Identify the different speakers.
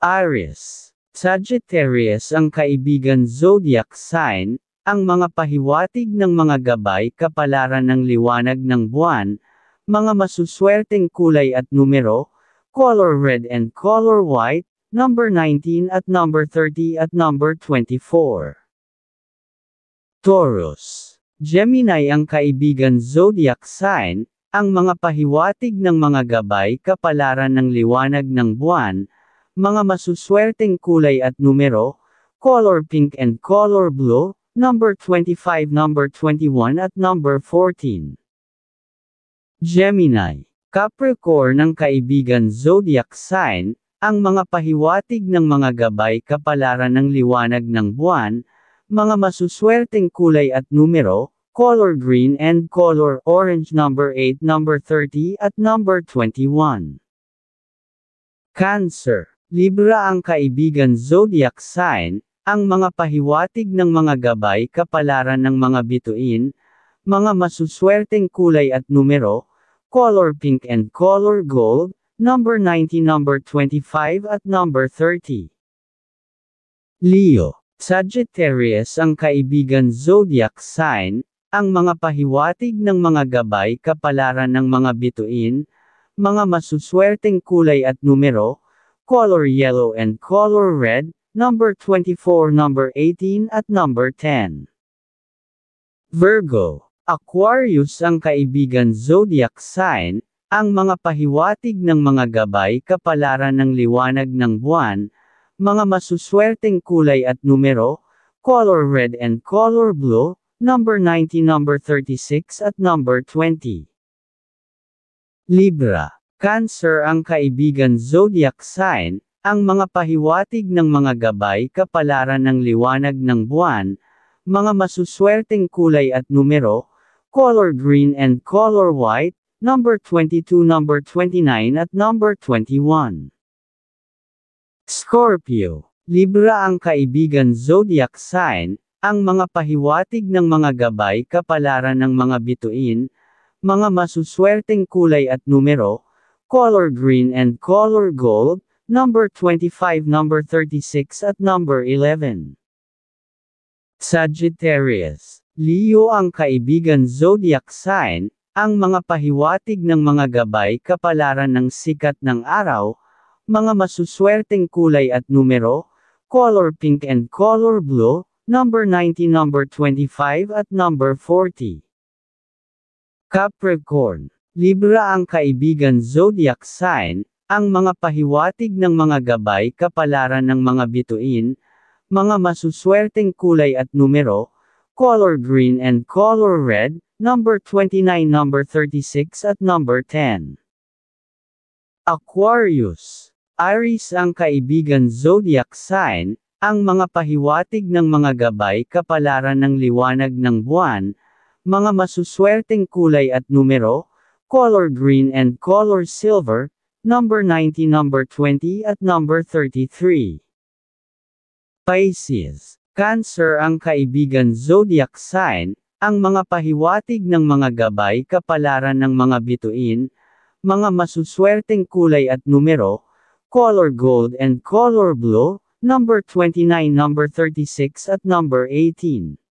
Speaker 1: Aries. Sagittarius ang kaibigan zodiac sign, ang mga pahiwatig ng mga gabay kapalaran ng liwanag ng buwan, mga masuswerteng kulay at numero, color red and color white, number 19 at number 30 at number 24. Taurus. Gemini ang kaibigan zodiac sign, ang mga pahiwatig ng mga gabay kapalaran ng liwanag ng buwan, mga masuswerteng kulay at numero, color pink and color blue, number 25, number 21 at number 14. Gemini, Capricorn ng kaibigan zodiac sign, ang mga pahiwatig ng mga gabay kapalaran ng liwanag ng buwan, mga masuswerteng kulay at numero, color green and color orange number 8, number 30 at number 21. Cancer Libra ang kaibigan zodiac sign, ang mga pahiwatig ng mga gabay kapalaran ng mga bituin, mga masuswerteng kulay at numero, color pink and color gold, number 90, number 25 at number 30. Leo, Sagittarius ang kaibigan zodiac sign, ang mga pahiwatig ng mga gabay kapalaran ng mga bituin, mga masuswerteng kulay at numero, color yellow and color red, number 24, number 18 at number 10. Virgo, Aquarius ang kaibigan zodiac sign, ang mga pahiwatig ng mga gabay kapalaran ng liwanag ng buwan, mga masuswerteng kulay at numero, color red and color blue, number 90, number 36 at number 20. Libra Cancer ang kaibigan zodiac sign, ang mga pahiwatig ng mga gabay kapalaran ng liwanag ng buwan, mga masuswerteng kulay at numero, color green and color white, number 22, number 29 at number 21. Scorpio, Libra ang kaibigan zodiac sign, ang mga pahiwatig ng mga gabay kapalaran ng mga bituin, mga masuswerteng kulay at numero, color green and color gold, number 25, number 36 at number 11. Sagittarius, Leo ang kaibigan zodiac sign, ang mga pahiwatig ng mga gabay kapalaran ng sikat ng araw, mga masuswerteng kulay at numero, color pink and color blue, number 90, number 25 at number 40. Capricorn, Libra ang kaibigan zodiac sign, ang mga pahiwatig ng mga gabay kapalaran ng mga bituin, mga masuswerteng kulay at numero, color green and color red, number 29, number 36 at number 10. Aquarius Aries ang kaibigan zodiac sign, ang mga pahiwatig ng mga gabay kapalaran ng liwanag ng buwan, mga masuswerteng kulay at numero, color green and color silver, number 90, number 20 at number 33. Pisces, Cancer ang kaibigan zodiac sign, ang mga pahiwatig ng mga gabay kapalaran ng mga bituin, mga masuswerteng kulay at numero, color gold and color blue, number 29, number 36 at number 18.